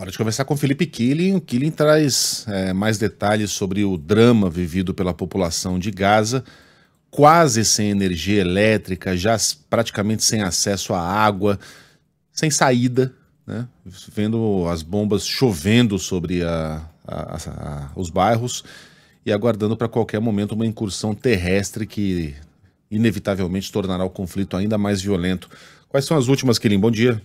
Hora de conversar com Felipe Killing. O Killing traz é, mais detalhes sobre o drama vivido pela população de Gaza, quase sem energia elétrica, já praticamente sem acesso à água, sem saída, né? vendo as bombas chovendo sobre a, a, a, os bairros e aguardando para qualquer momento uma incursão terrestre que inevitavelmente tornará o conflito ainda mais violento. Quais são as últimas, Killing? Bom dia.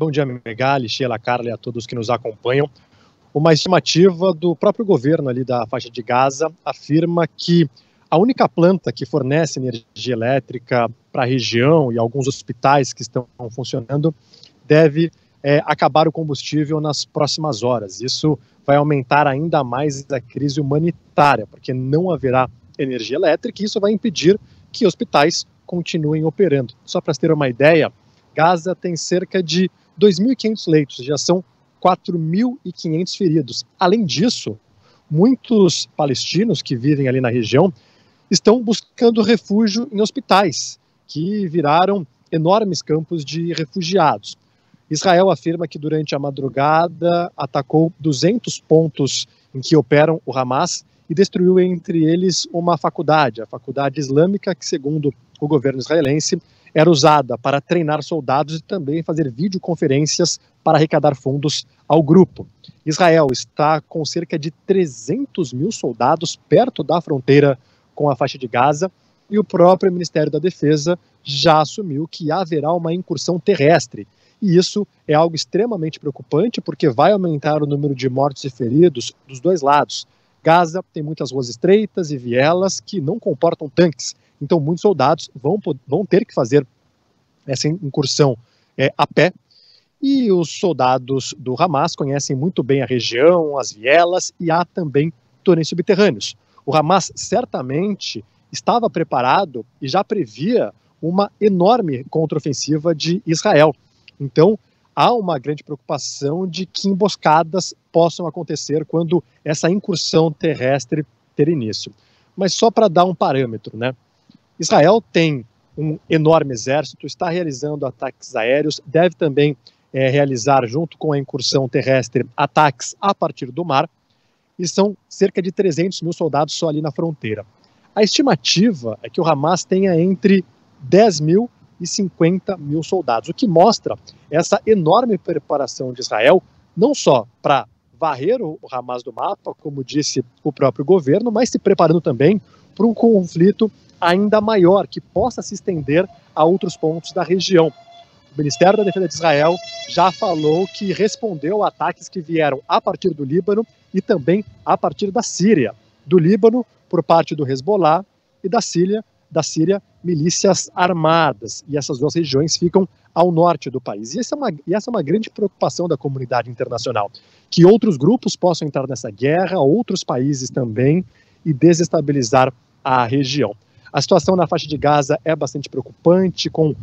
Bom dia, Megali, Sheila, Carla e a todos que nos acompanham. Uma estimativa do próprio governo ali da faixa de Gaza afirma que a única planta que fornece energia elétrica para a região e alguns hospitais que estão funcionando deve é, acabar o combustível nas próximas horas. Isso vai aumentar ainda mais a crise humanitária, porque não haverá energia elétrica e isso vai impedir que hospitais continuem operando. Só para ter uma ideia, Gaza tem cerca de 2.500 leitos, já são 4.500 feridos. Além disso, muitos palestinos que vivem ali na região estão buscando refúgio em hospitais, que viraram enormes campos de refugiados. Israel afirma que durante a madrugada atacou 200 pontos em que operam o Hamas e destruiu entre eles uma faculdade, a Faculdade Islâmica, que, segundo o governo israelense, era usada para treinar soldados e também fazer videoconferências para arrecadar fundos ao grupo. Israel está com cerca de 300 mil soldados perto da fronteira com a faixa de Gaza e o próprio Ministério da Defesa já assumiu que haverá uma incursão terrestre. E isso é algo extremamente preocupante porque vai aumentar o número de mortos e feridos dos dois lados. Gaza tem muitas ruas estreitas e vielas que não comportam tanques. Então, muitos soldados vão, vão ter que fazer essa incursão é, a pé. E os soldados do Hamas conhecem muito bem a região, as vielas e há também túneis subterrâneos. O Hamas certamente estava preparado e já previa uma enorme contraofensiva de Israel. Então, há uma grande preocupação de que emboscadas possam acontecer quando essa incursão terrestre ter início. Mas só para dar um parâmetro, né? Israel tem um enorme exército, está realizando ataques aéreos, deve também é, realizar, junto com a incursão terrestre, ataques a partir do mar, e são cerca de 300 mil soldados só ali na fronteira. A estimativa é que o Hamas tenha entre 10 mil e 50 mil soldados, o que mostra essa enorme preparação de Israel, não só para varrer o Hamas do mapa, como disse o próprio governo, mas se preparando também para um conflito ainda maior, que possa se estender a outros pontos da região. O Ministério da Defesa de Israel já falou que respondeu a ataques que vieram a partir do Líbano e também a partir da Síria. Do Líbano, por parte do Hezbollah, e da Síria, da Síria, milícias armadas. E essas duas regiões ficam ao norte do país. E essa, é uma, e essa é uma grande preocupação da comunidade internacional: que outros grupos possam entrar nessa guerra, outros países também, e desestabilizar a região. A situação na faixa de Gaza é bastante preocupante, com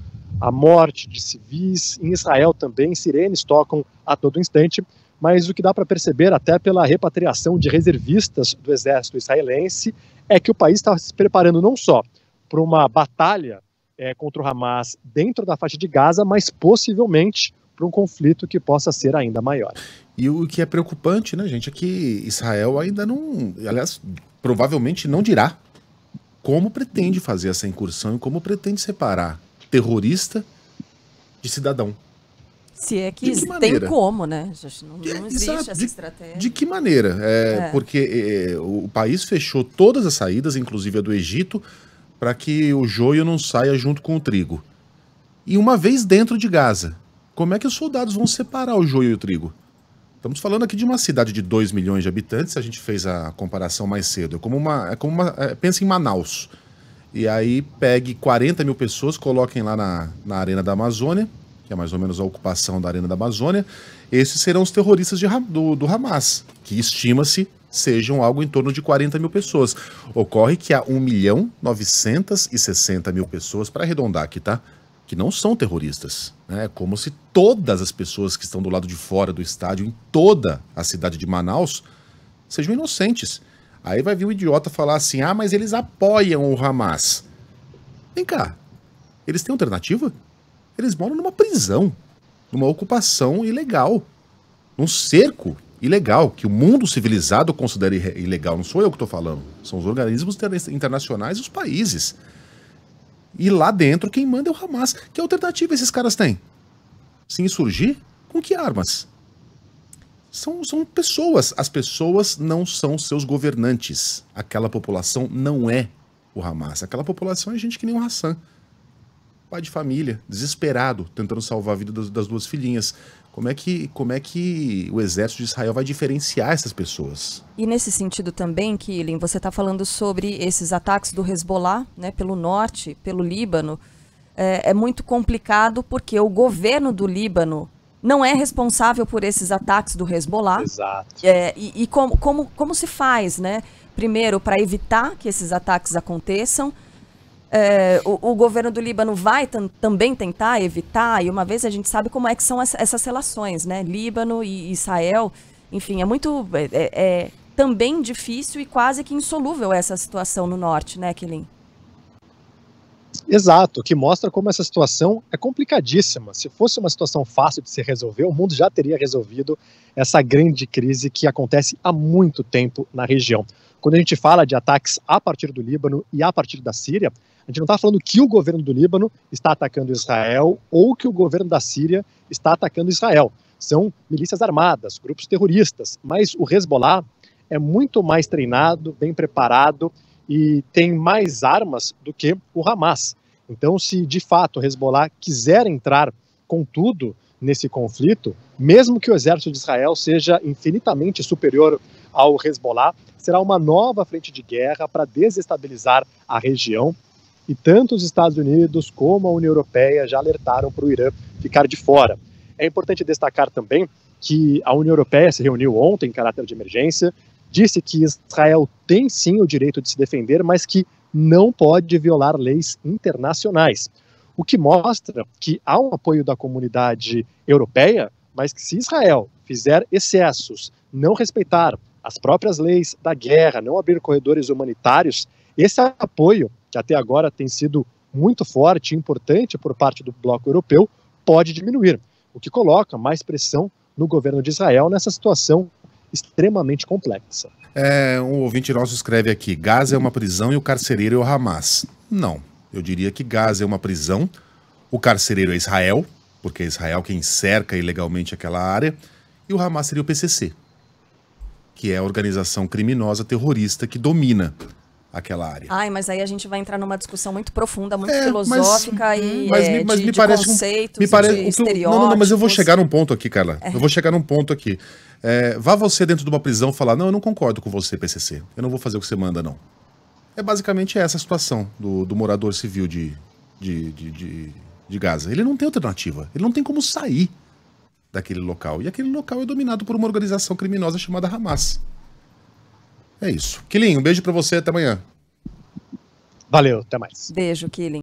a morte de civis. Em Israel também, sirenes tocam a todo instante. Mas o que dá para perceber, até pela repatriação de reservistas do exército israelense, é que o país está se preparando não só para uma batalha é, contra o Hamas dentro da faixa de Gaza, mas possivelmente para um conflito que possa ser ainda maior. E o que é preocupante, né, gente, é que Israel ainda não, aliás, provavelmente não dirá como pretende fazer essa incursão e como pretende separar terrorista de cidadão. Se é que, que tem como, né? Não, não existe Exato. essa de, estratégia. De que maneira? É, é. Porque é, o país fechou todas as saídas, inclusive a do Egito, para que o joio não saia junto com o trigo. E uma vez dentro de Gaza, como é que os soldados vão separar o joio e o trigo? Estamos falando aqui de uma cidade de 2 milhões de habitantes, a gente fez a comparação mais cedo. É como uma. É como uma é, pensa em Manaus. E aí pegue 40 mil pessoas, coloquem lá na, na Arena da Amazônia, que é mais ou menos a ocupação da Arena da Amazônia. Esses serão os terroristas de, do, do Hamas, que estima-se sejam algo em torno de 40 mil pessoas. Ocorre que há 1 milhão 960 mil pessoas, para arredondar aqui, tá? que não são terroristas. é Como se todas as pessoas que estão do lado de fora do estádio, em toda a cidade de Manaus, sejam inocentes. Aí vai vir o idiota falar assim: ah, mas eles apoiam o Hamas. Vem cá, eles têm alternativa? Eles moram numa prisão, numa ocupação ilegal, num cerco ilegal, que o mundo civilizado considera ilegal. Não sou eu que estou falando, são os organismos internacionais e os países. E lá dentro, quem manda é o Hamas. Que alternativa esses caras têm? Se insurgir? Com que armas? São, são pessoas. As pessoas não são seus governantes. Aquela população não é o Hamas. Aquela população é gente que nem o Hassan pai de família, desesperado, tentando salvar a vida das, das duas filhinhas. Como é, que, como é que o exército de Israel vai diferenciar essas pessoas? E nesse sentido também, Killing, você está falando sobre esses ataques do Hezbollah né, pelo norte, pelo Líbano. É, é muito complicado porque o governo do Líbano não é responsável por esses ataques do Hezbollah. Exato. É, e, e como, como, como se faz, né? Primeiro, para evitar que esses ataques aconteçam é, o, o, governo do Líbano vai também tentar evitar, e uma vez a gente sabe como é que são as, essas relações, né? Líbano e Israel, enfim, é muito. É, é, é, também difícil e quase que insolúvel essa situação no norte, né, Kelim? Exato, que mostra como essa situação é complicadíssima. Se fosse uma situação fácil de se resolver, o mundo já teria resolvido essa grande crise que acontece há muito tempo na região. Quando a gente fala de ataques a partir do Líbano e a partir da Síria, a gente não está falando que o governo do Líbano está atacando Israel ou que o governo da Síria está atacando Israel. São milícias armadas, grupos terroristas, mas o Hezbollah é muito mais treinado, bem preparado e tem mais armas do que o Hamas. Então, se de fato o Hezbollah quiser entrar com tudo nesse conflito, mesmo que o exército de Israel seja infinitamente superior ao Hezbollah, será uma nova frente de guerra para desestabilizar a região e tanto os Estados Unidos como a União Europeia já alertaram para o Irã ficar de fora. É importante destacar também que a União Europeia se reuniu ontem em caráter de emergência, disse que Israel tem sim o direito de se defender, mas que não pode violar leis internacionais. O que mostra que há um apoio da comunidade europeia, mas que se Israel fizer excessos, não respeitar as próprias leis da guerra, não abrir corredores humanitários, esse apoio que até agora tem sido muito forte e importante por parte do bloco europeu, pode diminuir, o que coloca mais pressão no governo de Israel nessa situação extremamente complexa. É, um ouvinte nosso escreve aqui: Gaza é uma prisão e o carcereiro é o Hamas. Não, eu diria que Gaza é uma prisão, o carcereiro é Israel, porque é Israel quem cerca ilegalmente aquela área, e o Hamas seria o PCC, que é a organização criminosa terrorista que domina aquela área. Ai, mas aí a gente vai entrar numa discussão muito profunda, muito é, filosófica uhum. é, mas, e mas, é, mas de, me de parece conceitos, me parece, de eu, não, não, não, mas eu vou chegar num ponto aqui, Carla. É. Eu vou chegar num ponto aqui. É, vá você dentro de uma prisão falar, não, eu não concordo com você, PCC. Eu não vou fazer o que você manda, não. É basicamente essa a situação do, do morador civil de, de, de, de, de Gaza. Ele não tem alternativa. Ele não tem como sair daquele local. E aquele local é dominado por uma organização criminosa chamada Hamas. É isso. Killing, um beijo para você, até amanhã. Valeu, até mais. Beijo, Killing.